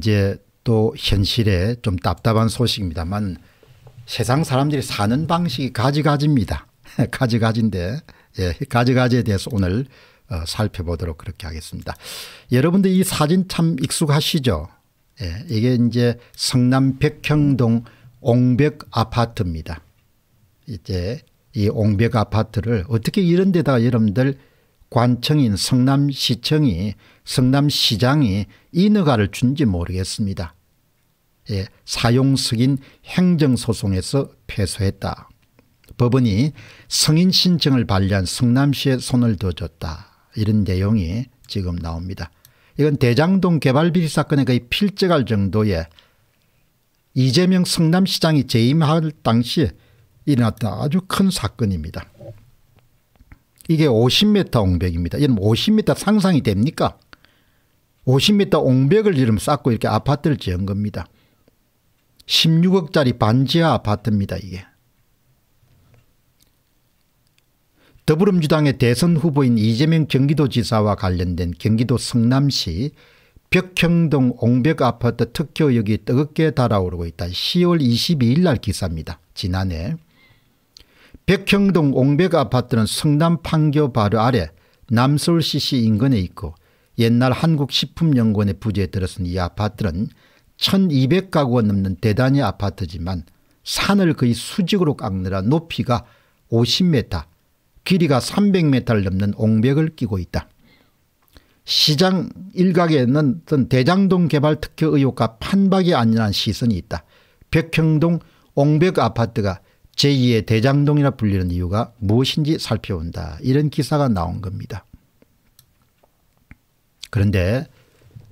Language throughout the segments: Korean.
이제 또 현실에 좀 답답한 소식입니다만 세상 사람들이 사는 방식이 가지가지입니다. 가지가지인데 예, 가지가지에 대해서 오늘 어, 살펴보도록 그렇게 하겠습니다. 여러분들 이 사진 참 익숙하시죠? 예, 이게 이제 성남 백형동 옹벽 아파트입니다. 이제 이 옹벽 아파트를 어떻게 이런 데다가 여러분들 관청인 성남시청이 성남시장이 인허가를 준지 모르겠습니다. 예, 사용석인 행정소송에서 패소했다. 법원이 성인 신청을 발려한 성남시에 손을 더줬다. 이런 내용이 지금 나옵니다. 이건 대장동 개발 비리 사건에 거의 필적할 정도의 이재명 성남시장이 재임할 당시에 일어났던 아주 큰 사건입니다. 이게 50m 옹벽입니다. 이건 50m 상상이 됩니까? 50m 옹벽을 지름 쌓고 이렇게 아파트를 지은 겁니다. 16억짜리 반지하 아파트입니다. 이게. 더불어민주당의 대선 후보인 이재명 경기도지사와 관련된 경기도 성남시 벽형동 옹벽아파트 특효역이 뜨겁게 달아오르고 있다. 10월 22일 날 기사입니다. 지난해 벽형동 옹벽아파트는 성남 판교 바로 아래 남서울CC 인근에 있고 옛날 한국식품연구원의 부재에 들었선이 아파트는 1200가구가 넘는 대단위 아파트지만 산을 거의 수직으로 깎느라 높이가 50m 길이가 300m를 넘는 옹벽을 끼고 있다. 시장 일각에는 어떤 대장동 개발 특혜 의혹과 판박이 안전한 시선이 있다. 백형동 옹벽 아파트가 제2의 대장동이라 불리는 이유가 무엇인지 살펴본다. 이런 기사가 나온 겁니다. 그런데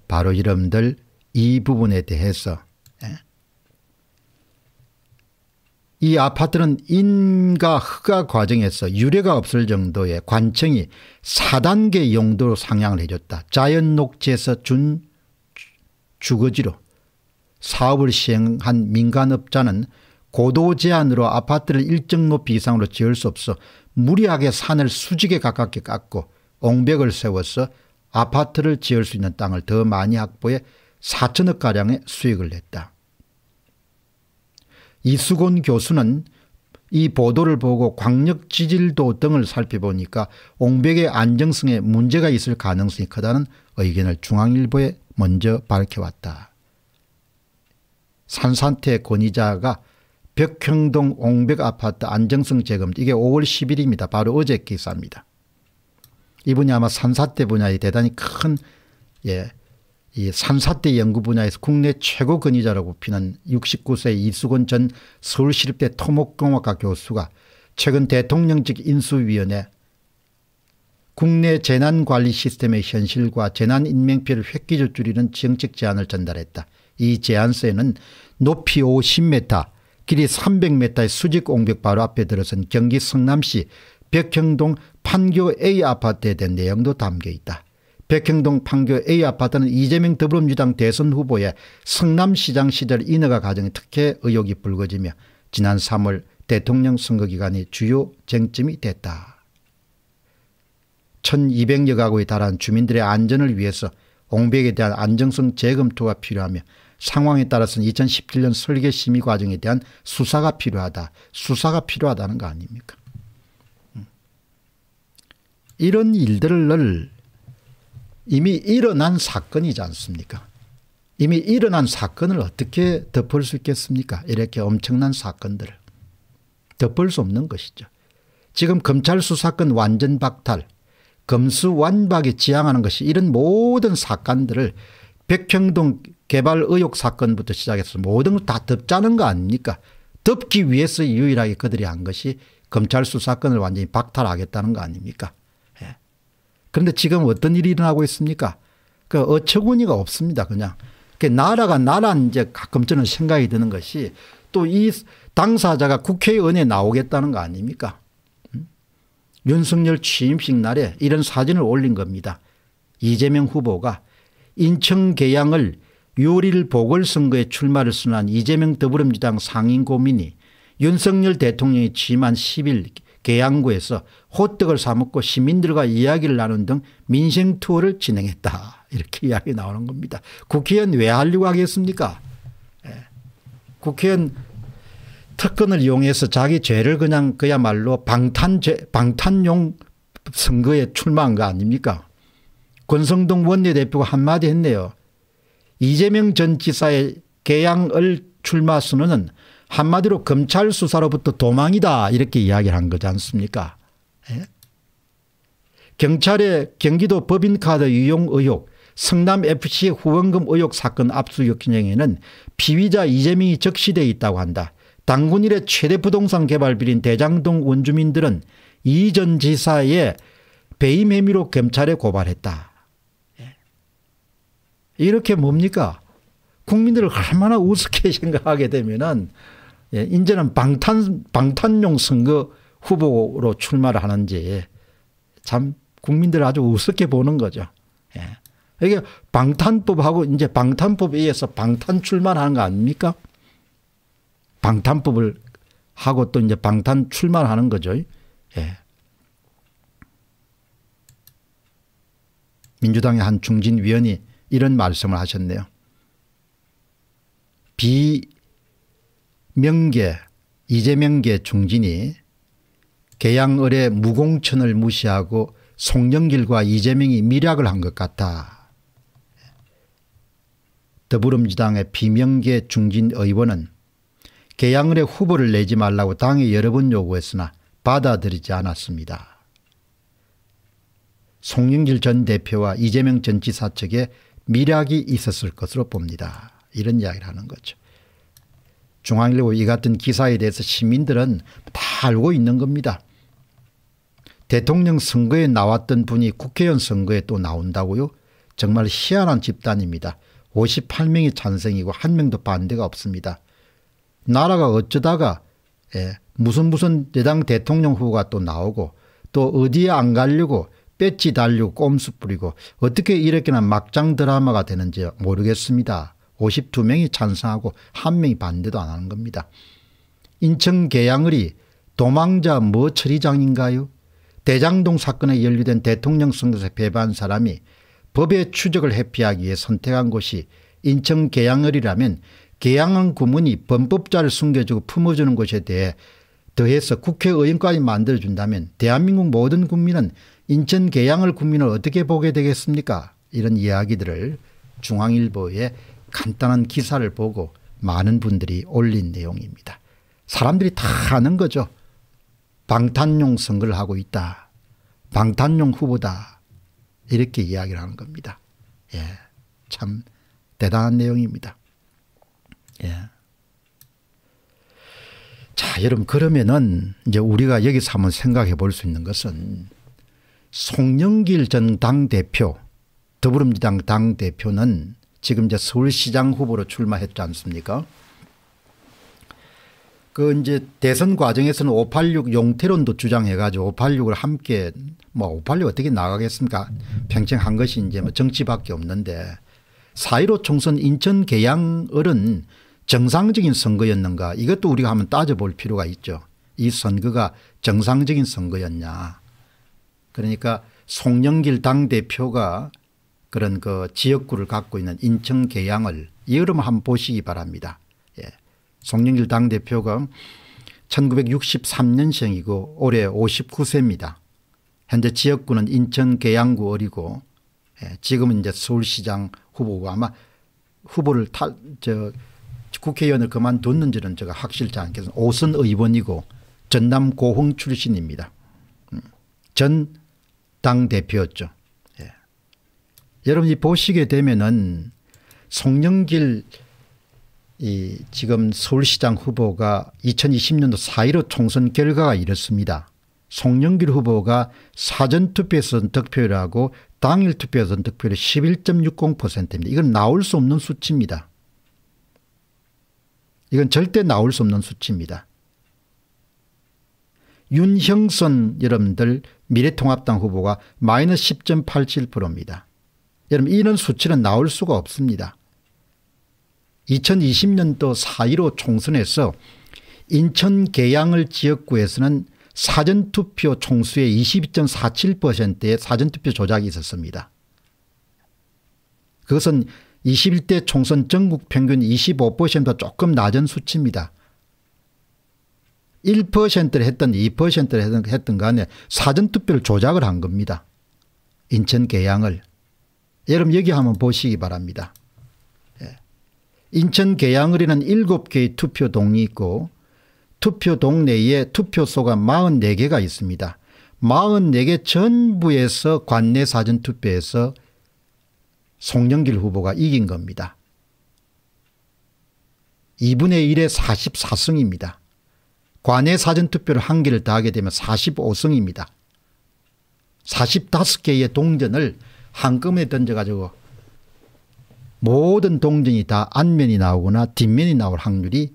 바로 여러분들 이 부분에 대해서 예. 이 아파트는 인가 흑가 과정에서 유례가 없을 정도의 관청이 4단계 용도로 상향을 해줬다. 자연 녹지에서 준 주거지로 사업을 시행한 민간업자는 고도 제한으로 아파트를 일정 높이 이상으로 지을 수 없어 무리하게 산을 수직에 가깝게 깎고 옹벽을 세워서 아파트를 지을 수 있는 땅을 더 많이 확보해 4천억가량의 수익을 냈다. 이수곤 교수는 이 보도를 보고 광역 지질도 등을 살펴보니까 옹벽의 안정성에 문제가 있을 가능성이 크다는 의견을 중앙일보에 먼저 밝혀왔다. 산산태 권위자가 벽형동 옹벽 아파트 안정성 재검 이게 5월 10일입니다. 바로 어제 기사입니다. 이분이 아마 산사태 분야에 대단히 큰 예, 이 산사태 연구 분야에서 국내 최고 권위자라고 비난 69세 이수건 전 서울시립대 토목공학과 교수가 최근 대통령직 인수위원회 국내 재난관리 시스템의 현실과 재난인명피해를 획기적 줄이는 정책 제안을 전달했다. 이 제안서에는 높이 50m, 길이 300m의 수직 옹벽 바로 앞에 들어선 경기 성남시 백형동 판교 A 아파트에 대한 내용도 담겨 있다. 백형동 판교 A 아파트는 이재명 더불어민주당 대선 후보의 성남시장 시절 인허가 과정의 특혜 의혹이 불거지며 지난 3월 대통령 선거 기간이 주요 쟁점이 됐다. 1200여 가구에 달한 주민들의 안전을 위해서 옹백에 대한 안정성 재검토가 필요하며 상황에 따라서는 2017년 설계심의 과정에 대한 수사가 필요하다. 수사가 필요하다는 거 아닙니까? 이런 일들을 이미 일어난 사건이지 않습니까? 이미 일어난 사건을 어떻게 덮을 수 있겠습니까? 이렇게 엄청난 사건들을 덮을 수 없는 것이죠. 지금 검찰 수사권 완전 박탈, 검수완박이 지향하는 것이 이런 모든 사건들을 백평동 개발 의혹 사건부터 시작해서 모든 걸 다 덮자는 거 아닙니까? 덮기 위해서 유일하게 그들이 한 것이 검찰 수사권을 완전히 박탈하겠다는 거 아닙니까? 그런데 지금 어떤 일이 일어나고 있습니까? 그 어처구니가 없습니다. 그냥. 그 나라가 나란 이제 가끔 저는 생각이 드는 것이 또 이 당사자가 국회의원에 나오겠다는 거 아닙니까? 음? 윤석열 취임식 날에 이런 사진을 올린 겁니다. 이재명 후보가 인천 계양을 6월 1 보궐선거에 출마를 선한 이재명 더불어민주당 상인 고민이 윤석열 대통령이 취임한 10일 계양구에서 호떡을 사 먹고 시민들과 이야기를 나눈 등 민생 투어를 진행했다. 이렇게 이야기 나오는 겁니다. 국회의원 왜 하려고 하겠습니까? 예. 국회의원 특권을 이용해서 자기 죄를 그냥 그야말로 방탄 방탄용 선거에 출마한 거 아닙니까? 권성동 원내대표가 한마디 했네요. 이재명 전 지사의 개항을 출마 선언은 한마디로 검찰 수사로부터 도망이다 이렇게 이야기를 한 거지 않습니까 예? 경찰의 경기도 법인카드 유용 의혹 성남FC 후원금 의혹 사건 압수역행에는 피의자 이재명이 적시되어 있다고 한다. 당군일의 최대 부동산 개발 비린 대장동 원주민들은 이 전 지사의 배임 혐의로 검찰에 고발했다. 예? 이렇게 뭡니까? 국민들을 얼마나 우습게 생각하게 되면은 예, 이제는 방탄, 방탄용 선거 후보로 출마를 하는지 참 국민들 아주 우습게 보는 거죠. 예. 이게 방탄법하고 이제 방탄법에 의해서 방탄 출마를 하는 거 아닙니까? 방탄법을 하고 또 이제 방탄 출마를 하는 거죠. 예. 민주당의 한 중진위원이 이런 말씀을 하셨네요. 비 명계 이재명계 중진이 계양을의 무공천을 무시하고 송영길과 이재명이 밀약을 한 것 같다. 더불어민주당의 비명계 중진 의원은 계양을의 후보를 내지 말라고 당에 여러 번 요구했으나 받아들이지 않았습니다. 송영길 전 대표와 이재명 전 지사 측에 미략이 있었을 것으로 봅니다. 이런 이야기를 하는 거죠. 중앙일보 이 같은 기사에 대해서 시민들은 다 알고 있는 겁니다. 대통령 선거에 나왔던 분이 국회의원 선거에 또 나온다고요? 정말 희한한 집단입니다. 58명이 찬성이고 한 명도 반대가 없습니다. 나라가 어쩌다가 예, 무슨 무슨 여당 대통령 후보가 또 나오고 또 어디에 안 가려고 배지 달려고 꼼수 뿌리고 어떻게 이렇게나 막장 드라마가 되는지 모르겠습니다. 52명이 찬성하고 한 명이 반대도 안 하는 겁니다. 인천 계양을이 도망자 뭐 처리장인가요? 대장동 사건에 연루된 대통령 선거에서 배반 사람이 법의 추적을 회피하기 위해 선택한 곳이 인천 계양을이라면 계양은 구문이 범법자를 숨겨주고 품어주는 곳에 대해 더해서 국회의원까지 만들어준다면 대한민국 모든 국민은 인천 계양을 국민을 어떻게 보게 되겠습니까 이런 이야기들을 중앙일보에 간단한 기사를 보고 많은 분들이 올린 내용입니다. 사람들이 다 아는 거죠. 방탄용 선거를 하고 있다. 방탄용 후보다. 이렇게 이야기를 하는 겁니다. 예. 참 대단한 내용입니다. 예. 자, 여러분 그러면은 이제 우리가 여기서 한번 생각해 볼 수 있는 것은 송영길 전 당대표 더불어민주당 당대표는 지금 이제 서울시장 후보로 출마했지 않습니까? 그 이제 대선 과정에서는 586 용태론도 주장해가지고 586을 함께 뭐586 어떻게 나가겠습니까? 평생 한 것이 이제 뭐 정치밖에 없는데 4.15 총선 인천 계양을은 정상적인 선거였는가 이것도 우리가 한번 따져볼 필요가 있죠. 이 선거가 정상적인 선거였냐. 그러니까 송영길 당대표가 그런 그 지역구를 갖고 있는 인천 계양을 여름 한번 보시기 바랍니다. 예. 송영길 당대표가 1963년생이고 올해 59세입니다. 현재 지역구는 인천 계양구 어리고 예. 지금은 이제 서울시장 후보고 아마 후보를 탈, 저 국회의원을 그만뒀는지는 제가 확실치 않겠습니다. 오선 의원이고 전남 고흥 출신입니다. 음, 전 당대표였죠. 여러분이 보시게 되면은 송영길 이 지금 서울시장 후보가 2020년도 4.15 총선 결과가 이렇습니다. 송영길 후보가 사전투표에서 득표율 하고 당일 투표에서 득표율이 11.60%입니다. 이건 나올 수 없는 수치입니다. 이건 절대 나올 수 없는 수치입니다. 윤형선 여러분들 미래통합당 후보가 마이너스 10.87%입니다. 여러분 이런 수치는 나올 수가 없습니다. 2020년도 4.15 총선에서 인천 계양을 지역구에서는 사전투표 총수의 22.47%의 사전투표 조작이 있었습니다. 그것은 21대 총선 전국 평균 25%보다 조금 낮은 수치입니다. 1%를 했던 2%를 했던 간에 사전투표를 조작을 한 겁니다. 인천 계양을. 여러분 여기 한번 보시기 바랍니다. 예. 인천 계양을에는 7개의 투표동이 있고 투표동 내에 투표소가 44개가 있습니다. 44개 전부에서 관내 사전투표에서 송영길 후보가 이긴 겁니다. 2분의 1에 44승입니다. 관내 사전투표를 한 개를 다하게 되면 45승입니다. 45개의 동전을 한꺼번에 던져가지고 모든 동전이 다 안면이 나오거나 뒷면이 나올 확률이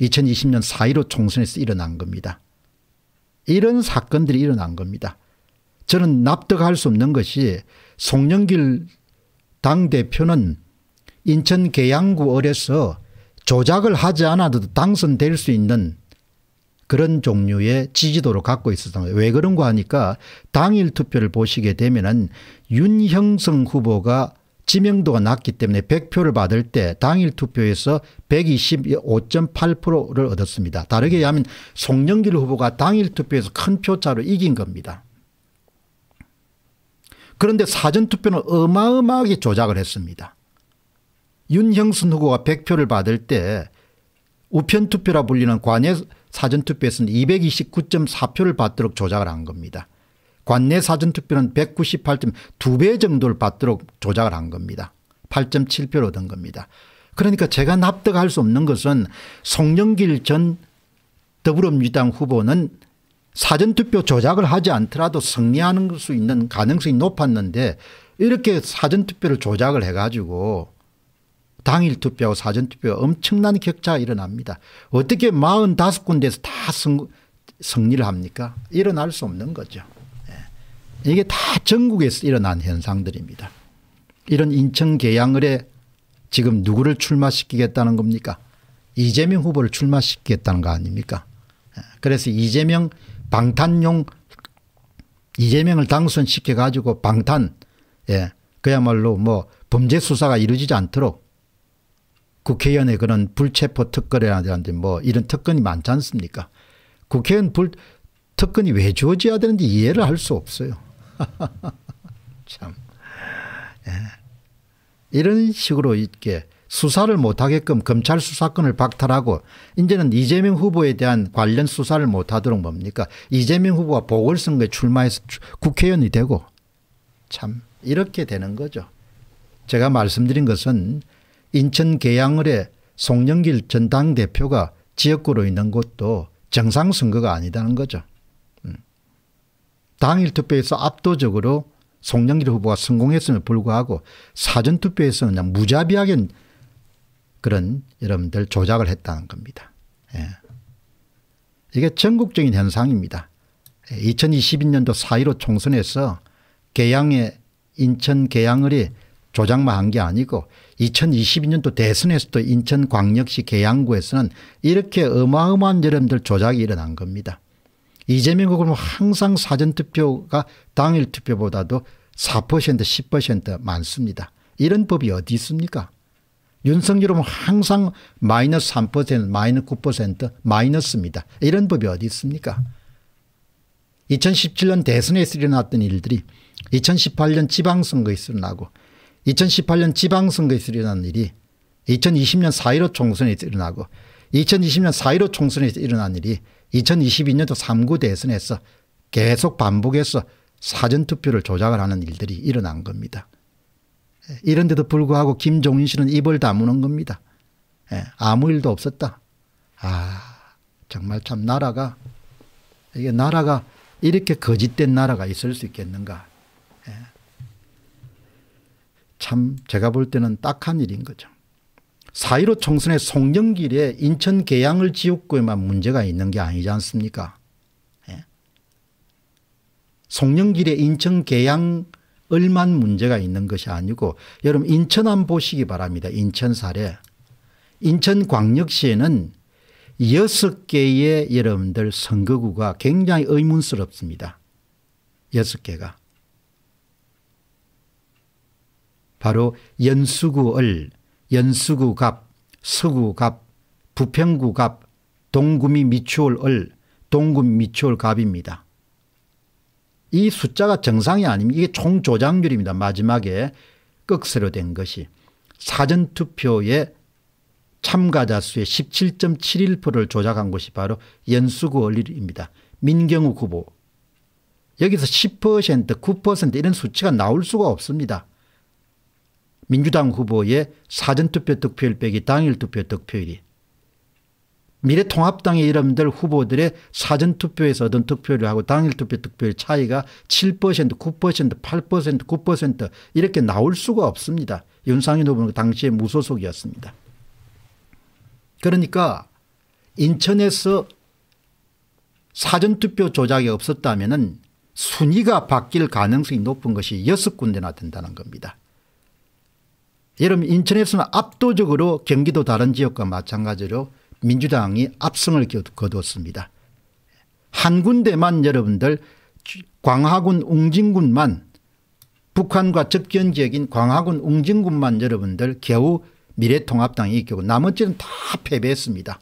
2020년 4.15 총선에서 일어난 겁니다. 이런 사건들이 일어난 겁니다. 저는 납득할 수 없는 것이 송영길 당대표는 인천 계양구 어려서 조작을 하지 않아도 당선될 수 있는 그런 종류의 지지도를 갖고 있었던 거예요. 왜 그런가 하니까 당일 투표를 보시게 되면은 윤형성 후보가 지명도가 낮기 때문에 100표를 받을 때 당일 투표에서 125.8%를 얻었습니다. 다르게 음. 하면 송영길 후보가 당일 투표에서 큰 표차로 이긴 겁니다. 그런데 사전투표는 어마어마하게 조작을 했습니다. 윤형순 후보가 100표를 받을 때 우편투표라 불리는 관에 사전투표에서는 229.4표를 받도록 조작을 한 겁니다. 관내 사전투표는 1 9 8 2배 정도를 받도록 조작을 한 겁니다. 8.7표를 얻은 겁니다. 그러니까 제가 납득할 수 없는 것은 송영길 전 더불어민주당 후보는 사전투표 조작을 하지 않더라도 승리하는 수 있는 가능성이 높았는데 이렇게 사전투표를 조작을 해가지고 당일 투표하고 사전 투표 엄청난 격차가 일어납니다. 어떻게 45군데에서 다 승, 성리를 합니까? 일어날 수 없는 거죠. 예. 이게 다 전국에서 일어난 현상들입니다. 이런 인천 계양을에 지금 누구를 출마시키겠다는 겁니까? 이재명 후보를 출마시키겠다는 거 아닙니까? 예. 그래서 이재명 방탄용 이재명을 당선시켜 가지고 방탄 예. 그야말로 뭐 범죄 수사가 이루어지지 않도록 국회의원의 그런 불체포 특권이라든지 뭐 이런 특권이 많지 않습니까? 국회의원 불, 특권이 왜 주어져야 되는지 이해를 할 수 없어요. 참. 예. 이런 식으로 이렇게 수사를 못하게끔 검찰 수사권을 박탈하고 이제는 이재명 후보에 대한 관련 수사를 못하도록 뭡니까 이재명 후보가 보궐선거에 출마해서 국회의원이 되고 참 이렇게 되는 거죠. 제가 말씀드린 것은 인천 계양을의 송영길 전 당대표가 지역구로 있는 것도 정상선거가 아니다는 거죠. 음. 당일 투표에서 압도적으로 송영길 후보가 성공했음에 불구하고 사전투표에서는 그냥 무자비하게 그런 여러분들 조작을 했다는 겁니다. 예. 이게 전국적인 현상입니다. 2022년도 예, 4.15 총선에서 개양의 인천 개양을이 조작만 한 게 아니고 2022년도 대선에서도 인천광역시 계양구에서는 이렇게 어마어마한 여러분들 조작이 일어난 겁니다. 이재명 후보는 항상 사전투표가 당일 투표보다도 4% 10% 많습니다. 이런 법이 어디 있습니까? 윤석열 후보는 항상 마이너스 3% 마이너스 9% 마이너스입니다. 이런 법이 어디 있습니까? 2017년 대선에서 일어났던 일들이 2018년 지방선거에서 일어나고 2018년 지방선거에서 일어난 일이 2020년 4.15 총선에서 일어나고 2020년 4.15 총선에서 일어난 일이 2022년도 3구 대선에서 계속 반복해서 사전투표를 조작을 하는 일들이 일어난 겁니다. 예, 이런데도 불구하고 김종인 씨는 입을 다무는 겁니다. 예, 아무 일도 없었다. 아 정말 참 나라가 이게 나라가 이렇게 거짓된 나라가 있을 수 있겠는가 참 제가 볼 때는 딱한 일인 거죠. 4.15 총선의 송영길에 인천 계양을 지역구에만 문제가 있는 게 아니지 않습니까? 예. 송영길의 인천 계양 을만 문제가 있는 것이 아니고 여러분 인천 한 보시기 바랍니다. 인천 사례. 인천광역시에는 6개의 여러분들 선거구가 굉장히 의문스럽습니다. 6개가. 바로 연수구을, 연수구갑, 서구갑, 부평구갑, 동구미 미추홀을, 동구미 미추홀갑입니다. 이 숫자가 정상이 아니면 이게 총조장률입니다. 마지막에 꺽쇠로 된 것이. 사전투표에 참가자 수의 17.71%를 조작한 것이 바로 연수구 얼입니다 민경욱 후보. 여기서 10% 9% 이런 수치가 나올 수가 없습니다. 민주당 후보의 사전투표 득표율 빼기 당일 투표 득표율이 미래통합당의 이름들 후보들의 사전투표에서 얻은 득표율하고 당일투표 득표율 차이가 7% 9% 8% 9% 이렇게 나올 수가 없습니다. 윤상현 후보는 그 당시에 무소속이었습니다. 그러니까 인천에서 사전투표 조작이 없었다면 순위가 바뀔 가능성이 높은 것이 6군데나 된다는 겁니다. 여러분 인천에서는 압도적으로 경기도 다른 지역과 마찬가지로 민주당이 압승을 거두었습니다. 한 군데만 여러분들 광화군 웅진군만 북한과 접견 지역인 광화군 웅진군만 여러분들 겨우 미래통합당이 이기고 나머지는 다 패배했습니다.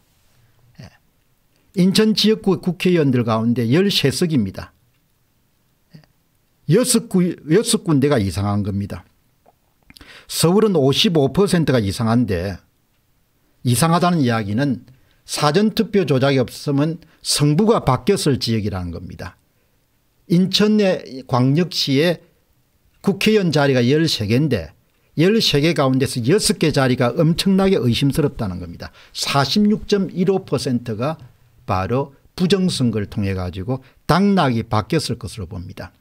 예. 인천 지역구 국회의원들 가운데 13석입니다. 6군데가 예. 이상한 겁니다. 서울은 55%가 이상한데 이상하다는 이야기는 사전투표 조작이 없으면 성부가 바뀌었을 지역이라는 겁니다. 인천 내 광역시에 국회의원 자리가 13개인데 13개 가운데서 6개 자리가 엄청나게 의심스럽다는 겁니다. 46.15%가 바로 부정선거를 통해 가지고 당락이 바뀌었을 것으로 봅니다.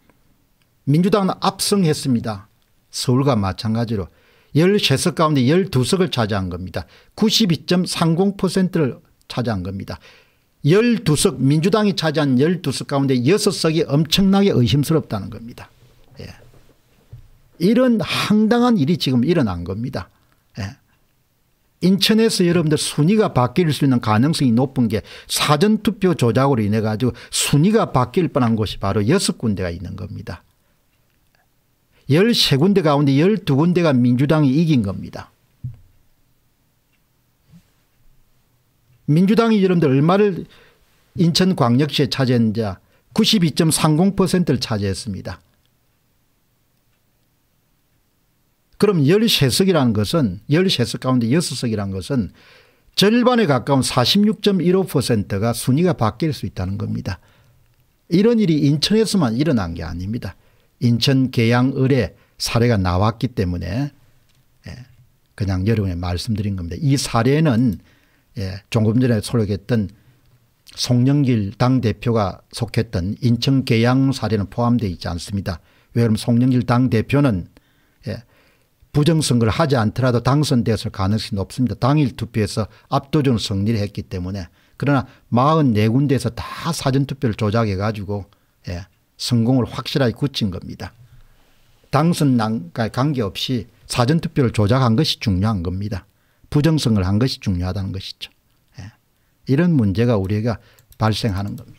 민주당은 압승했습니다. 서울과 마찬가지로 13석 가운데 12석을 차지한 겁니다. 92.30%를 차지한 겁니다. 12석 민주당이 차지한 12석 가운데 6석이 엄청나게 의심스럽다는 겁니다. 예. 이런 황당한 일이 지금 일어난 겁니다. 예. 인천에서 여러분들 순위가 바뀔 수 있는 가능성이 높은 게 사전투표 조작으로 인해 가지고 순위가 바뀔 뻔한 곳이 바로 6 군데가 있는 겁니다. 13군데 가운데 12군데가 민주당이 이긴 겁니다. 민주당이 여러분들 얼마를 인천광역시에 차지했는지 92.30%를 차지했습니다. 그럼 13석이라는 것은 13석 가운데 6석이라는 것은 절반에 가까운 46.15%가 순위가 바뀔 수 있다는 겁니다. 이런 일이 인천에서만 일어난 게 아닙니다. 인천 계양을에 사례가 나왔기 때문에 예, 그냥 여러분의 말씀드린 겁니다. 이 사례는 예, 조금 전에 소개했던 송영길 당대표가 속했던 인천 계양 사례는 포함되어 있지 않습니다. 왜냐하면 송영길 당대표는 예, 부정선거를 하지 않더라도 당선되었을 가능성이 높습니다. 당일 투표에서 압도적으로 승리를 했기 때문에 그러나 44군데에서 다 사전투표를 조작해 가지고 예, 성공을 확실하게 굳힌 겁니다. 당선과 그러니까 관계없이 사전투표를 조작한 것이 중요한 겁니다. 부정성을 한 것이 중요하다는 것이죠. 예. 이런 문제가 우리가 발생하는 겁니다.